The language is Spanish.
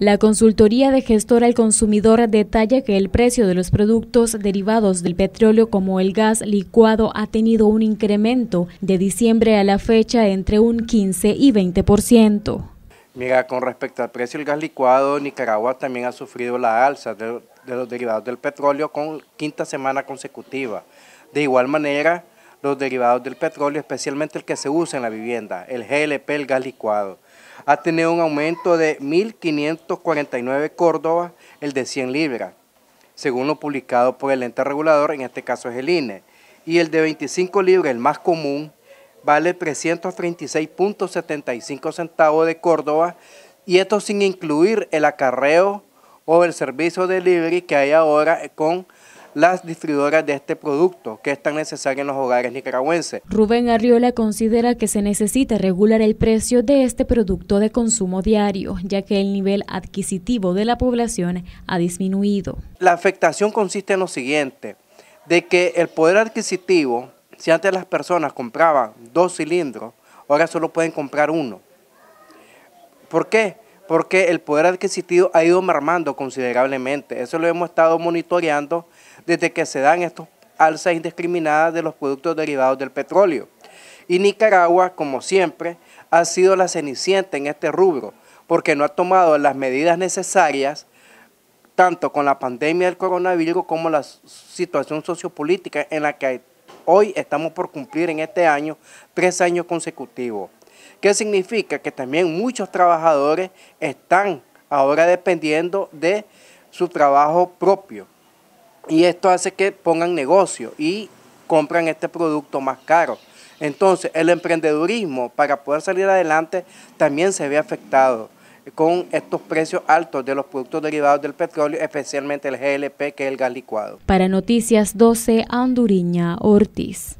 La consultoría de gestora al consumidor detalla que el precio de los productos derivados del petróleo como el gas licuado ha tenido un incremento de diciembre a la fecha entre un 15 y 20%. Mira, con respecto al precio del gas licuado, Nicaragua también ha sufrido la alza de, de los derivados del petróleo con quinta semana consecutiva. De igual manera, los derivados del petróleo, especialmente el que se usa en la vivienda, el GLP, el gas licuado ha tenido un aumento de 1.549 córdobas, el de 100 libras, según lo publicado por el ente regulador, en este caso es el INE, y el de 25 libras, el más común, vale 336.75 centavos de Córdoba, y esto sin incluir el acarreo o el servicio de delivery que hay ahora con las distribuidoras de este producto, que es tan necesario en los hogares nicaragüenses. Rubén Arriola considera que se necesita regular el precio de este producto de consumo diario, ya que el nivel adquisitivo de la población ha disminuido. La afectación consiste en lo siguiente, de que el poder adquisitivo, si antes las personas compraban dos cilindros, ahora solo pueden comprar uno. ¿Por qué? porque el poder adquisitivo ha ido mermando considerablemente. Eso lo hemos estado monitoreando desde que se dan estas alzas indiscriminadas de los productos derivados del petróleo. Y Nicaragua, como siempre, ha sido la cenicienta en este rubro, porque no ha tomado las medidas necesarias, tanto con la pandemia del coronavirus como la situación sociopolítica en la que hoy estamos por cumplir en este año tres años consecutivos. ¿Qué significa? Que también muchos trabajadores están ahora dependiendo de su trabajo propio. Y esto hace que pongan negocio y compran este producto más caro. Entonces, el emprendedurismo para poder salir adelante también se ve afectado con estos precios altos de los productos derivados del petróleo, especialmente el GLP, que es el gas licuado. Para Noticias 12, Anduriña Ortiz.